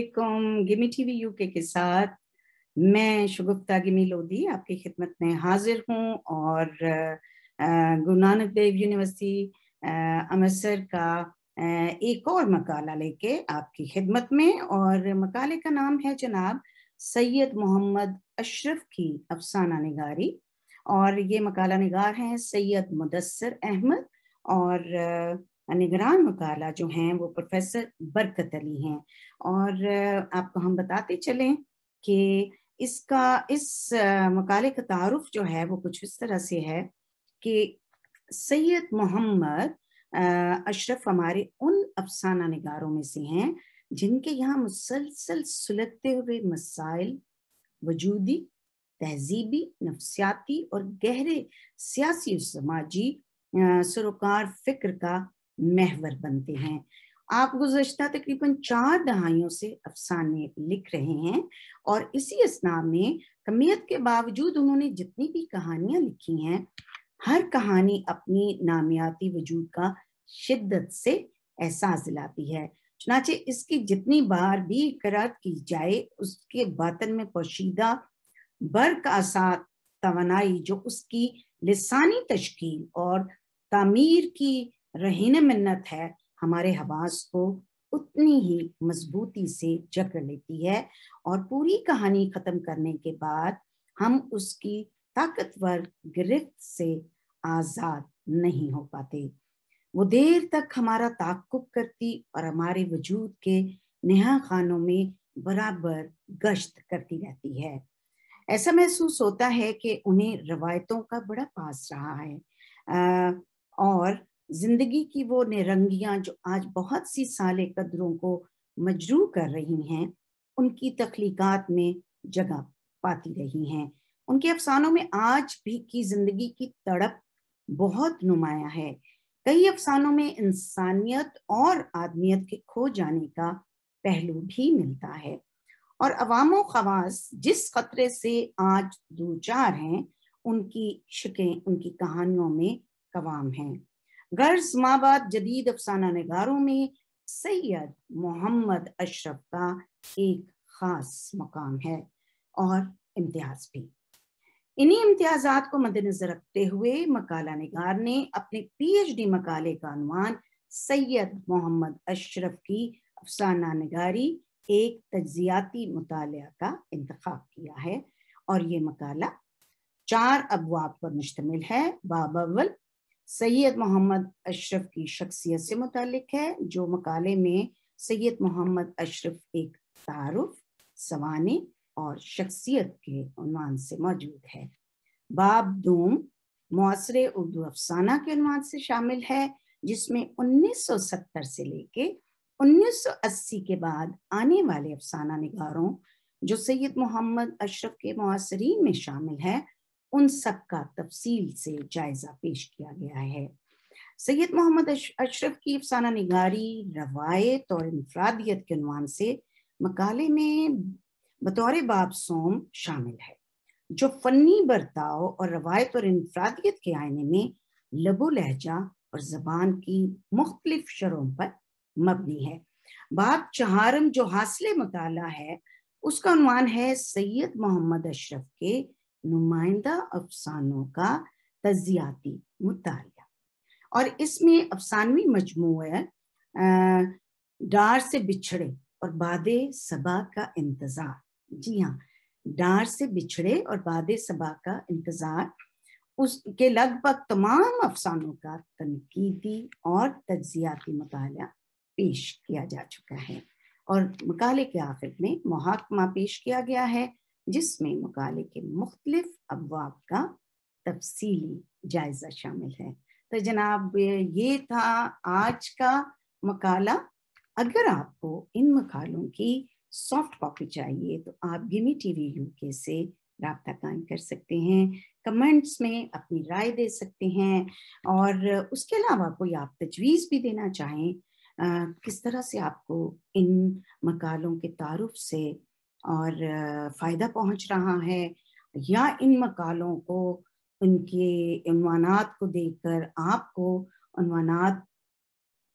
अस्सलाम gimme TV UK के साथ मैं शुगुप्ता गिमी लोधी आपकी खिदमत में हाजिर हूँ और गुरु नानक देव यूनिवर्सिटी अमृतसर का एक और मकाला लेके आपकी खिदमत में और मकाले का नाम है जनाब सैयद मोहम्मद अशरफ की अफसाना निगारी और ये मकाला निगार हैं सैयद मुदसर अहमद और निगरान मकाला जो हैं वो प्रोफेसर बरकत अली हैं और आपको हम बताते चलें कि इसका इस मकाले का तारफ जो है वो कुछ इस तरह से है कि सैयद मोहम्मद अशरफ हमारे उन अफसाना निगारों में से हैं जिनके यहाँ मुसलसल सुलगते हुए मसाइल वजूदी तहजीबी नफसियाती और गहरे सियासी समाजी सरोकार फिक्र का महवर बनते हैं आप गुजशत तकरीबन चार दहाइयों से अफसाने लिख रहे हैं और इसी असना में कमियत के बावजूद उन्होंने जितनी भी कहानियां लिखी हैं हर कहानी अपनी नामियाती वजूद का शिद्दत से एहसास दिलाती है चुनाचे इसकी जितनी बार भी करात की जाए उसके बातन में पोशीदा बर का आसात तोानाई जो उसकी लसानी तश्कील और तामीर की रहीन मिन्नत है हमारे हवास को उतनी ही मजबूती से जकड़ लेती है और पूरी कहानी खत्म करने के बाद हम उसकी ताकतवर गिरफ्त से आजाद नहीं हो पाते वो देर तक हमारा ताकुब करती और हमारे वजूद के नेहा खानों में बराबर गश्त करती रहती है ऐसा महसूस होता है कि उन्हें रवायतों का बड़ा पास रहा है और जिंदगी की वो निरंगियां जो आज बहुत सी साले कदरों को मजरू कर रही हैं उनकी तख्लीकत में जगह पाती रही हैं उनके अफसानों में आज भी की जिंदगी की तड़प बहुत नुमाया है कई अफसानों में इंसानियत और आदमियत के खो जाने का पहलू भी मिलता है और अवामो खवास जिस खतरे से आज दो चार हैं उनकी शिकें उनकी कहानियों में कवाम हैं गर्ज माबाद जदीद अफसाना नगारों में सैयद मोहम्मद अशरफ का एक ख़ास मकाम है और इम्तियाज भी इन्हीं इम्तियाजात को मद्देनजर रखते हुए मकाला नगार ने अपने पीएचडी मकाले का अनुमान सैयद मोहम्मद अशरफ की अफसाना नगारी एक तजियाती मुताल का इंतखब किया है और ये मकाला चार अबवाब पर मुश्तमिल है बाबल सैयद मोहम्मद अशरफ की शख्सियत से मुतलक है जो मकाले में सैयद मोहम्मद अशरफ एक तारफ सवाने और शख्सियत के उनवान से मौजूद है बाब दूम मुआसरे उर्दू अफसाना के उनवान से शामिल है जिसमें 1970 से लेके 1980 के बाद आने वाले अफसाना निगारों जो सैयद मोहम्मद अशरफ के मुआसरीन में शामिल है उन सब का तफसील से जायजा पेश किया गया है सैयद मोहम्मद अशरफ की अफसाना निगारी रवायत और इनफरादियत के अनवान से मकाले में बतौर बाब सोम शामिल है जो फनी बर्ताव और रवायत और इनफरादियत के आयने में लबो लहजा और जबान की मुख्तलिफ शरों पर मबनी है बाब चहारम जो हासिल मताला है उसका अनुमान है सैयद मोहम्मद अशरफ के नुमाइंदा अफसानों का तजियाती मुताल और इसमें अफसानवी मजमू डार से बिछड़े और बाद सबा का इंतज़ार जी हाँ डार से बिछड़े और बाद सबा का इंतज़ार उसके लगभग तमाम अफसानों का तनकीदी और तजियाती मताल पेश किया जा चुका है और मकाले के आखिर में मुहाकमा पेश किया गया है जिसमें मकाले के मुख्तलिफ अबाब का तफसीली जायजा शामिल है तो जनाब ये था आज का मकाला अगर आपको इन मकालों की सॉफ्ट कॉपी चाहिए तो आप गिनी टीवी यूके से रबता कायम कर सकते हैं कमेंट्स में अपनी राय दे सकते हैं और उसके अलावा कोई आप तजवीज़ भी देना चाहें आ, किस तरह से आपको इन मकालों के तारफ़ से और फ़ायदा पहुंच रहा है या इन मकालों को उनके अनवानात को देखकर आपको अनवानात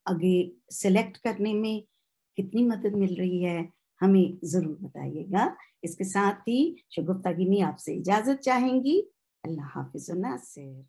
आगे सेलेक्ट करने में कितनी मदद मिल रही है हमें ज़रूर बताइएगा इसके साथ ही शगुफ्ता गिनी आपसे इजाज़त चाहेंगी अल्लाह हाफिज नासिर